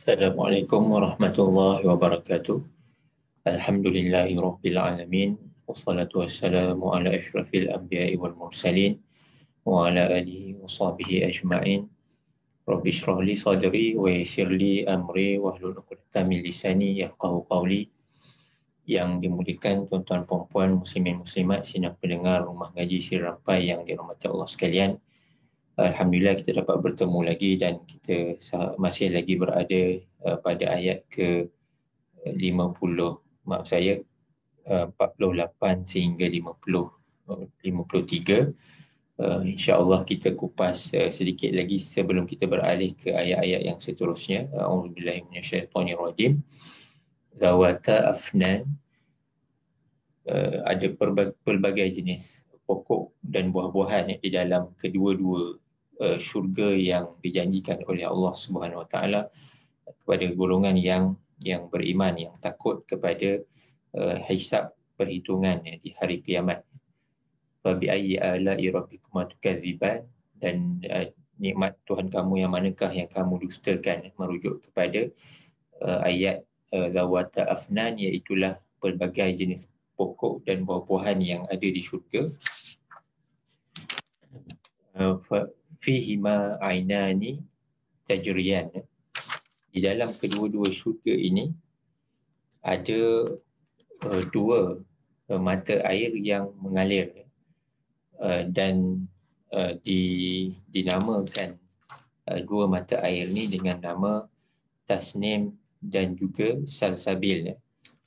Assalamualaikum warahmatullahi wabarakatuh. Alhamdulillahi rabbil alamin. Wassalatu wassalamu ala ashrafil anbiya'i wal mursalin wa ala alihi wa sahbihi ajma'in. Rabbi shrah li sadri wa yassir li amri wa hlul 'uqdatam min lisani yafqahu qawli. Yang dimulikan tuan-tuan puan-puan muslimin muslimat sinar pendengar rumah ngaji sirampai yang dirahmati Allah sekalian. Alhamdulillah kita dapat bertemu lagi dan kita masih lagi berada uh, pada ayat ke 50 uh, maaf saya 48 uh, sehingga 50 53 insyaallah kita kupas sedikit lagi sebelum kita beralih ke ayat-ayat yang seterusnya auzubillahi minasyaitonirrajim zawata afnan ada pelbagai jenis pokok dan buah-buahan di dalam kedua-dua Eh, syurga yang dijanjikan oleh Allah Subhanahu Wa Taala kepada golongan yang yang beriman yang takut kepada uh, hisab perhitungan ya, di hari kiamat. Wa bi Allah ala'i kumatu kaziban dan uh, nikmat Tuhan kamu yang manakah yang kamu dustakan merujuk kepada uh, ayat zawata uh, afnan iaitu pelbagai jenis pokok dan buah-buahan yang ada di syurga fihima ainani tajriyan di dalam kedua-dua syurga ini ada uh, dua uh, mata air yang mengalir uh, dan uh, di dinamakan uh, dua mata air ni dengan nama tasnim dan juga salsabil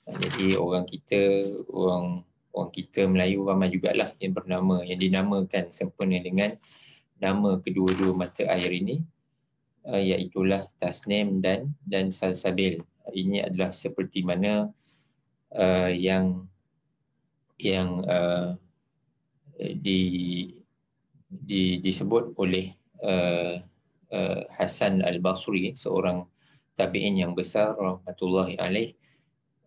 jadi orang kita orang orang kita Melayu ramai jugalah yang bernama yang dinamakan sempena dengan uh, nama kedua-dua mata air ini uh, iaitu tasnim dan dan salsabil ini adalah seperti mana uh, yang yang uh, di, di disebut oleh uh, uh, Hasan al-Basri seorang tabi'in yang besar rahmatullahi alaih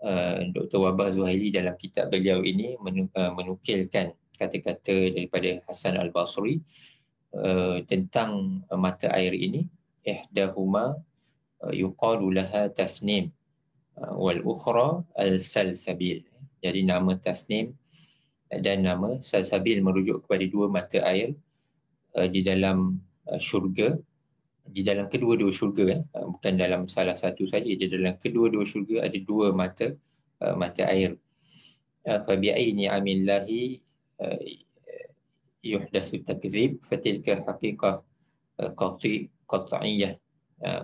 uh, Dr. Wabah Zuhaili dalam kitab beliau ini uh, menukilkan kata-kata daripada Hasan al-Basri Eh, tentang eh, mata air ini ihdahuma eh, yuqalu laha tasnim wal ukhra al salsabil jadi nama tasnim dan nama salsabil merujuk kepada dua mata air di dalam syurga di dalam kedua-dua syurga bukan dalam salah satu saja di dalam kedua-dua syurga ada dua mata mata air fa bi ayni amillahi yuhdasu takzib fatilka haqiqah eh, qati qat'iyah eh,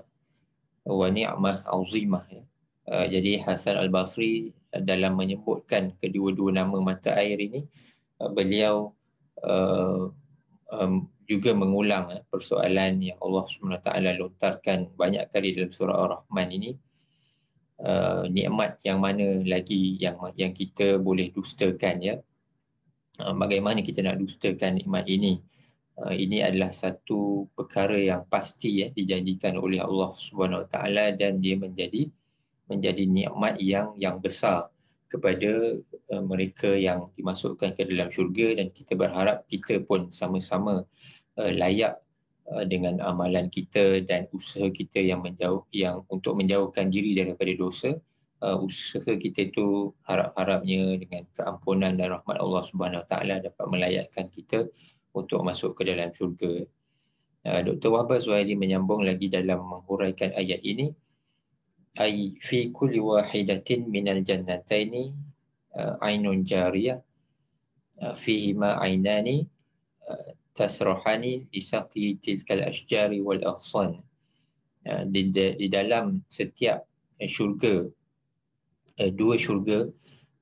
wa ni'mah azimah ya. eh, jadi Hasan al-Basri dalam menyebutkan kedua-dua nama mata air ini beliau juga mengulang persoalan yang Allah SWT lontarkan banyak kali dalam surah Ar-Rahman ini Uh, nikmat yang mana lagi yang yang kita boleh dustakan ya Uh, bagaimana kita nak dustakan nikmat ini. Uh, ini adalah satu perkara yang pasti ya dijanjikan oleh Allah Subhanahu Wa Taala dan dia menjadi menjadi nikmat yang yang besar kepada uh, mereka yang dimasukkan ke dalam syurga dan kita berharap kita pun sama-sama layak dengan amalan kita dan usaha kita yang menjauh yang untuk menjauhkan diri daripada dosa uh, usaha kita itu harap-harapnya dengan keampunan dan rahmat Allah Subhanahu taala dapat melayakkan kita untuk masuk ke dalam syurga. Uh, Dr. Wahab Zuhairi menyambung lagi dalam menghuraikan ayat ini ai fi kulli wahidatin minal jannataini uh, ainun jariyah uh, fihi ma ainani uh, tasrahani isaqi tilkal asjari wal aghsan uh, di dalam setiap syurga uh, dua syurga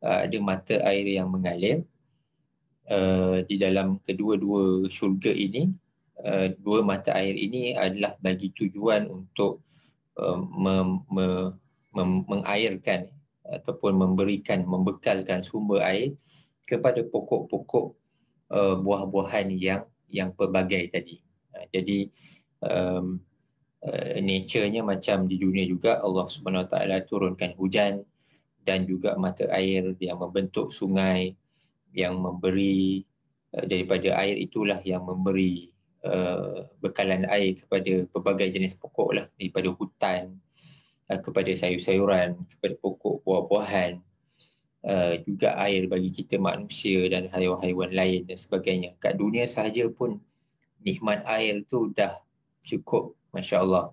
uh, ada mata air yang mengalir uh, di dalam kedua-dua syurga ini uh, dua mata air ini adalah bagi tujuan untuk uh, mem- mem- mem- mengairkan ataupun memberikan membekalkan sumber air kepada pokok-pokok uh, buah-buahan yang yang pelbagai tadi. Uh, jadi um, uh, nature-nya macam di dunia juga Allah Subhanahu Wa Taala turunkan hujan, dan juga mata air yang membentuk sungai yang memberi eh, daripada air itulah yang memberi eh, bekalan air kepada pelbagai jenis pokok lah daripada hutan eh, kepada sayur-sayuran kepada pokok buah-buahan juga air bagi kita manusia dan haiwan-haiwan lain dan sebagainya kat dunia sahaja pun nikmat air tu dah cukup masya-Allah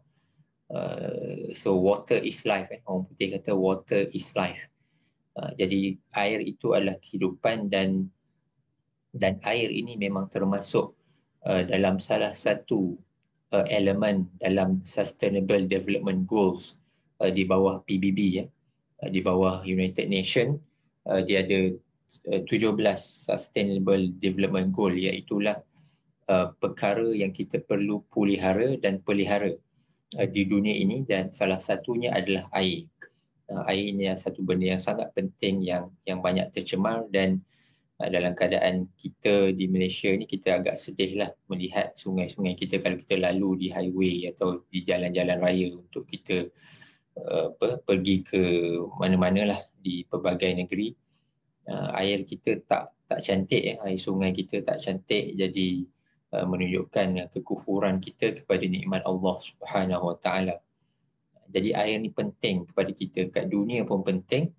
Uh, so water is life eh. orang putih kata water is life uh, jadi air itu adalah kehidupan dan dan air ini memang termasuk uh, dalam salah satu uh, elemen dalam sustainable development goals uh, di bawah PBB ya uh, di bawah United Nation uh, dia ada 17 uh, sustainable development goal iaitu lah, uh, perkara yang kita perlu pulihara dan pelihara Uh, di dunia ini dan salah satunya adalah air. Uh, air ini adalah satu benda yang sangat penting yang yang banyak tercemar dan uh, dalam keadaan kita di Malaysia ini kita agak sedih lah melihat sungai-sungai kita kalau kita lalu di highway atau di jalan-jalan raya untuk kita apa, pergi ke mana-mana lah di pelbagai negeri air kita tak tak cantik ya, air sungai kita tak cantik jadi Uh, menunjukkan uh, kekufuran kita kepada nikmat Allah Subhanahu Wa Taala. Jadi air ni penting kepada kita kat dunia pun penting,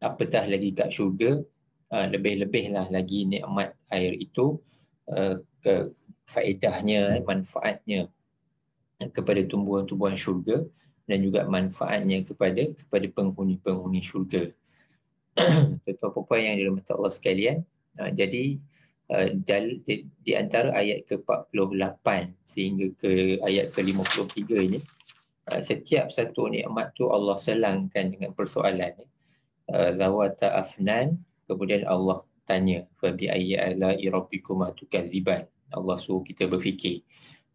apatah lagi kat syurga uh, lebih-lebihlah lagi nikmat air itu ke faedahnya, manfaatnya kepada tumbuhan-tumbuhan syurga dan juga manfaatnya kepada kepada penghuni-penghuni syurga. Tuan-tuan yang dirahmati Allah sekalian, jadi Uh, di, antara ayat ke-48 sehingga ke ayat ke-53 ini uh, setiap satu nikmat tu Allah selangkan dengan persoalan ni uh, zawata afnan kemudian Allah tanya fa bi ayyi ala rabbikum atukadziban Allah suruh kita berfikir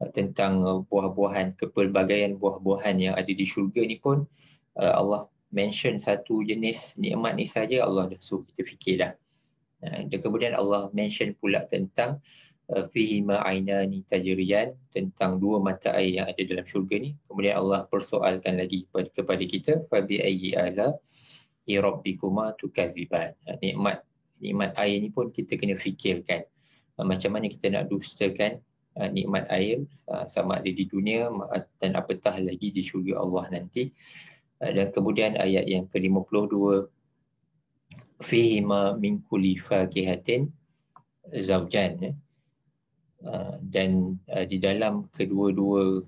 uh, tentang buah-buahan kepelbagaian buah-buahan yang ada di syurga ni pun Allah mention satu jenis nikmat ni saja Allah dah suruh kita fikir dah Eh, dan kemudian Allah mention pula tentang eh, fihi ma aina ni tentang dua mata air yang ada dalam syurga ni. Kemudian Allah persoalkan lagi kepada kita fabi ayyi ala rabbikuma tukaziban. Ha, nikmat nikmat air ni pun kita kena fikirkan. Ha, macam mana kita nak dustakan ha, nikmat air sama ada di dunia dan apatah lagi di syurga Allah nanti. Dan kemudian ayat yang ke-52 fihima min kulli fakihatin zaujan ya. ah, dan ah, di dalam kedua-dua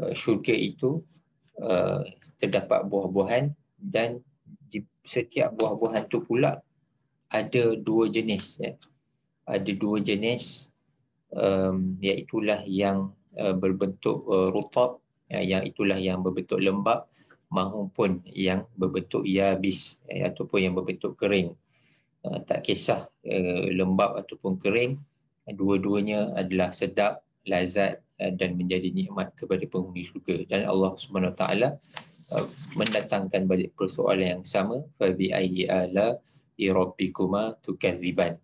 ah, syurga itu terdapat buah-buahan dan di setiap buah-buahan itu pula ada dua jenis ya. ada dua jenis um, iaitulah yang berbentuk rutab ya, yang itulah yang berbentuk lembap mahupun yang berbentuk yabis eh, ataupun yang berbentuk kering. Uh, tak kisah uh, lembab ataupun kering, dua-duanya adalah sedap, lazat uh, dan menjadi nikmat kepada penghuni syurga. Dan Allah SWT uh, mendatangkan balik persoalan yang sama. Fabi ayyi ala irabbikuma tukadziban.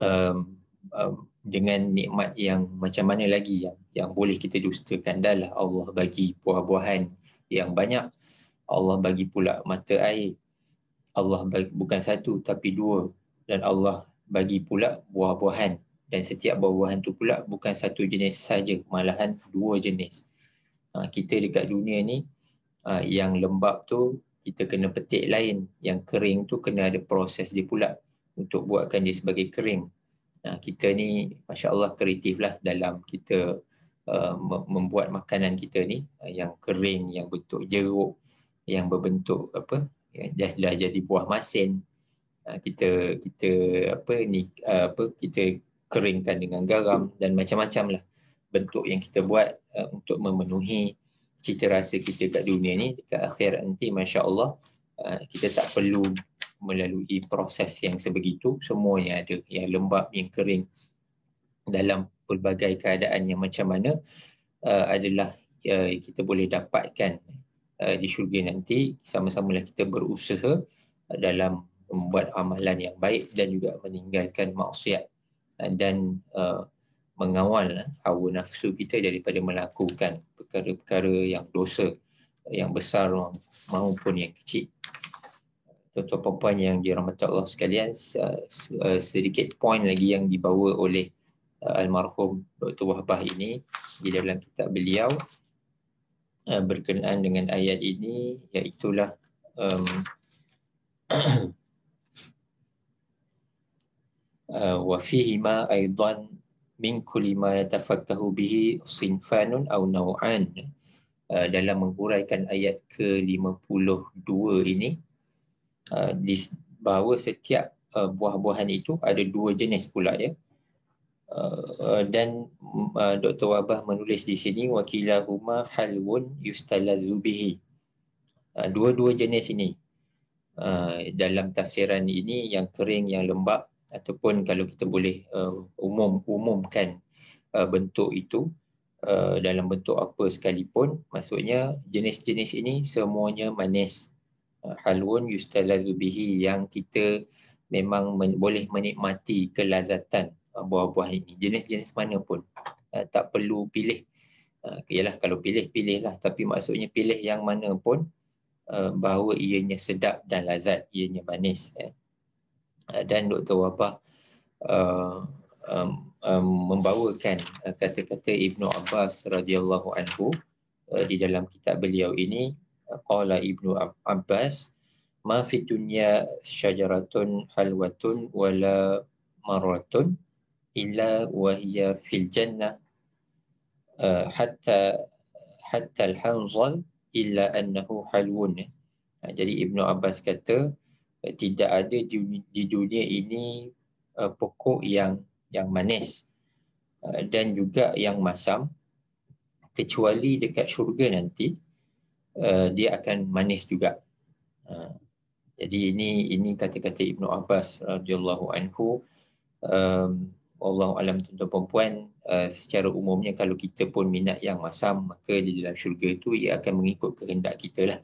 Um, um, dengan nikmat yang macam mana lagi yang yang boleh kita dustakan dah lah Allah bagi buah-buahan yang banyak. Allah bagi pula mata air. Allah bagi, bukan satu tapi dua. Dan Allah bagi pula buah-buahan. Dan setiap buah-buahan tu pula bukan satu jenis saja, malahan dua jenis. Ha, kita dekat dunia ni, ha, yang lembab tu kita kena petik lain. Yang kering tu kena ada proses dia pula untuk buatkan dia sebagai kering. Nah, ha, kita ni, Masya Allah, kreatif lah dalam kita Uh, membuat makanan kita ni uh, yang kering yang bentuk jeruk yang berbentuk apa ya, dah, dah jadi buah masin uh, kita kita apa ni apa kita keringkan dengan garam dan macam-macam lah bentuk yang kita buat untuk memenuhi cita rasa kita kat dunia ni dekat akhir nanti masya Allah kita tak perlu melalui proses yang sebegitu semuanya ada yang lembab yang kering dalam pelbagai keadaan yang macam mana uh, adalah uh, kita boleh dapatkan uh, di syurga nanti sama-samalah kita berusaha uh, dalam membuat amalan yang baik dan juga meninggalkan maksiat uh, dan uh, mengawal uh, hawa nafsu kita daripada melakukan perkara-perkara yang dosa yang besar maupun yang kecil. Tuan-tuan puan yang dirahmati Allah sekalian, uh, sedikit poin lagi yang dibawa oleh Uh, almarhum Dr. Wahbah ini di dalam kitab beliau uh, berkenaan dengan ayat ini iaitu lah um, uh, wa fihi ma aidan min kulli ma yatafakkahu bihi sinfanun aw naw'an dalam menguraikan ayat ke-52 ini uh, bahawa setiap buah-buahan itu ada dua jenis pula ya Uh, uh, dan mm, uh, Dr. Wabah menulis di sini wakilahuma halwun yustalazu bihi. Uh, dua-dua jenis ini. Uh, dalam tafsiran ini yang kering yang lembab ataupun kalau kita boleh uh, umum umumkan uh, bentuk itu uh, dalam bentuk apa sekalipun maksudnya jenis-jenis ini semuanya manis uh, halun yustalazu bihi yang kita memang men- boleh menikmati kelazatan Uh, buah-buah ini jenis-jenis mana pun uh, tak perlu pilih uh, ialah kalau pilih pilihlah tapi maksudnya pilih yang mana pun uh, bahawa ianya sedap dan lazat ianya manis ya. uh, dan doktor apa uh, um, um, membawakan uh, kata-kata Ibnu Abbas radhiyallahu anhu uh, di dalam kitab beliau ini uh, qala uh, Ibnu Abbas ma fi dunya syajaratun halwatun wala maratun illa wa hiya fil jannah uh, hatta hatta al hanzal illa annahu halwun uh, jadi ibnu abbas kata uh, tidak ada di, di dunia ini uh, pokok yang yang manis uh, dan juga yang masam kecuali dekat syurga nanti uh, dia akan manis juga uh, jadi ini ini kata-kata ibnu abbas radhiyallahu anhu um, Allah alam tuan-tuan perempuan uh, eh, secara umumnya kalau kita pun minat yang masam maka di dalam syurga itu ia akan mengikut kehendak kita lah.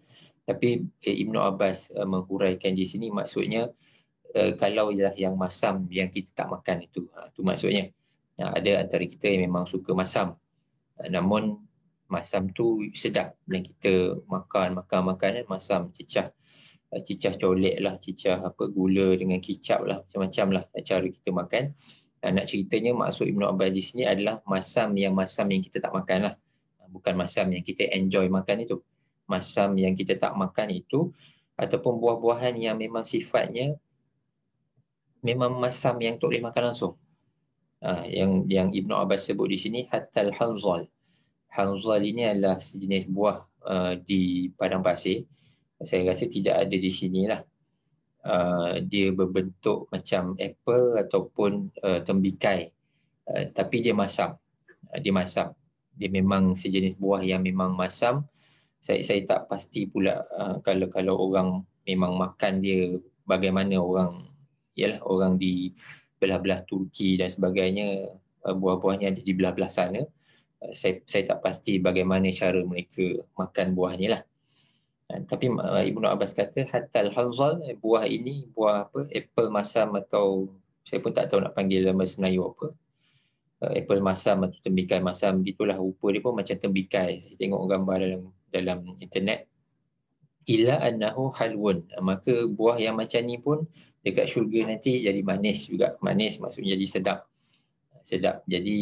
Tapi eh, Ibn Abbas uh, menghuraikan di sini maksudnya uh, kalau ialah yang masam yang kita tak makan itu. Itu ha, maksudnya ha, ada antara kita yang memang suka masam. Ha, namun masam tu sedap yang kita makan, makan, makan eh, masam cecah cicah ha, colek lah, cicah apa gula dengan kicap lah, macam-macam lah cara kita makan nak ceritanya maksud Ibn Abbas di sini adalah masam yang masam yang kita tak makan lah. Bukan masam yang kita enjoy makan itu. Masam yang kita tak makan itu ataupun buah-buahan yang memang sifatnya memang masam yang tak boleh makan langsung. Ha, yang yang Ibn Abbas sebut di sini hatal hanzal. Hanzal ini adalah sejenis buah uh, di padang pasir. Saya rasa tidak ada di sini lah uh, dia berbentuk macam apple ataupun uh, tembikai uh, tapi dia masam uh, dia masam dia memang sejenis buah yang memang masam saya saya tak pasti pula uh, kalau kalau orang memang makan dia bagaimana orang ialah orang di belah-belah Turki dan sebagainya uh, buah-buahnya di belah-belah sana uh, saya saya tak pasti bagaimana cara mereka makan buahnya lah Eh, tapi eh, Ibnu Abbas kata hatal halzal eh, buah ini buah apa apple masam atau saya pun tak tahu nak panggil nama Melayu apa apple masam atau tembikai masam itulah rupa dia pun macam tembikai saya tengok gambar dalam dalam internet ila annahu halwun maka buah yang macam ni pun dekat syurga nanti jadi manis juga manis maksudnya jadi sedap sedap jadi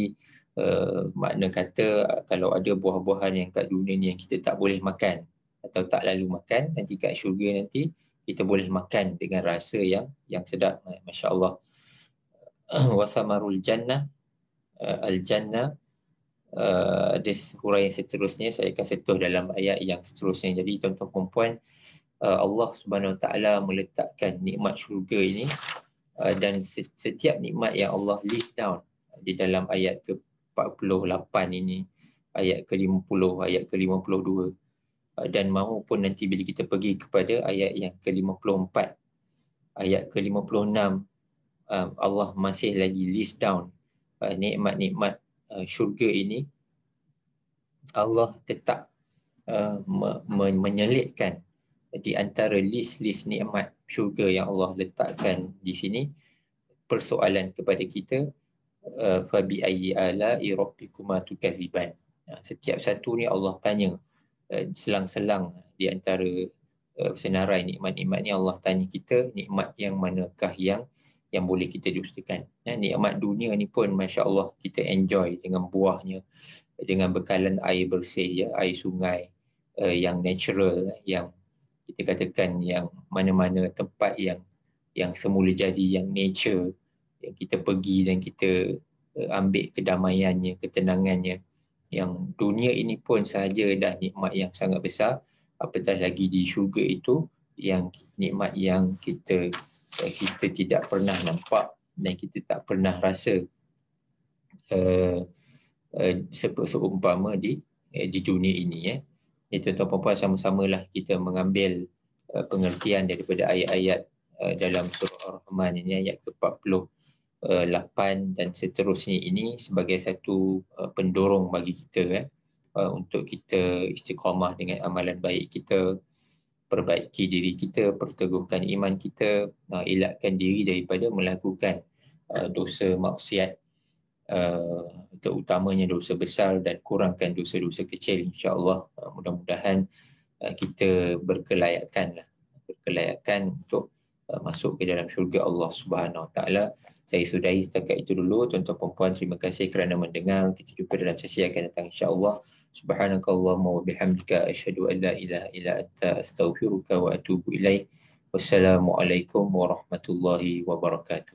uh, makna kata kalau ada buah-buahan yang kat dunia ni yang kita tak boleh makan atau tak lalu makan nanti kat syurga nanti kita boleh makan dengan rasa yang yang sedap masya-Allah wa samarul jannah eh, al jannah eh, ada uh, surah yang seterusnya saya akan sentuh dalam ayat yang seterusnya jadi tuan-tuan perempuan uh, Allah Subhanahu Wa Taala meletakkan nikmat syurga ini uh, dan setiap nikmat yang Allah list down di dalam ayat ke-48 ini ayat ke-50 ayat ke-52 Uh, dan mahupun nanti bila kita pergi kepada ayat yang ke-54 ayat ke-56 um, Allah masih lagi list down uh, nikmat-nikmat uh, syurga ini Allah tetap menyelitkan di antara list-list nikmat syurga yang Allah letakkan di sini persoalan kepada kita fabi ayyi ala rabbikuma tukadziban setiap satu ni Allah tanya Eh, selang-selang di antara eh, senarai nikmat-nikmat ni Allah tanya kita nikmat yang manakah yang yang boleh kita dustakan. Ya, nikmat dunia ni pun Masya Allah kita enjoy dengan buahnya, dengan bekalan air bersih, ya, air sungai uh, yang natural, ya, yang kita katakan yang mana-mana tempat yang yang semula jadi, yang nature, yang kita pergi dan kita uh, ambil kedamaiannya, ketenangannya yang dunia ini pun sahaja dah nikmat yang sangat besar apatah lagi di syurga itu yang nikmat yang kita kita tidak pernah nampak dan kita tak pernah rasa eh uh, uh, seumpama di uh, di dunia ini ya. Ya tuan-tuan puan-puan sama-samalah kita mengambil uh, pengertian daripada ayat-ayat uh, dalam surah Ar-Rahman ini ayat ke-40 uh, Eh, lapan dan seterusnya ini sebagai satu eh, pendorong bagi kita eh. eh, untuk kita istiqamah dengan amalan baik kita, perbaiki diri kita, perteguhkan iman kita, elakkan diri daripada melakukan dosa maksiat terutamanya dosa besar dan kurangkan dosa-dosa kecil insyaAllah mudah-mudahan kita berkelayakan lah. berkelayakan untuk Uh, masuk ke dalam syurga Allah Subhanahu taala. Saya sudahi setakat itu dulu. Tuan-tuan puan-puan terima kasih kerana mendengar. Kita jumpa dalam sesi yang akan datang insya-Allah. Subhanakallahumma wa bihamdika asyhadu an la ilaha illa anta astaghfiruka wa atubu ilaik. Wassalamualaikum warahmatullahi wabarakatuh.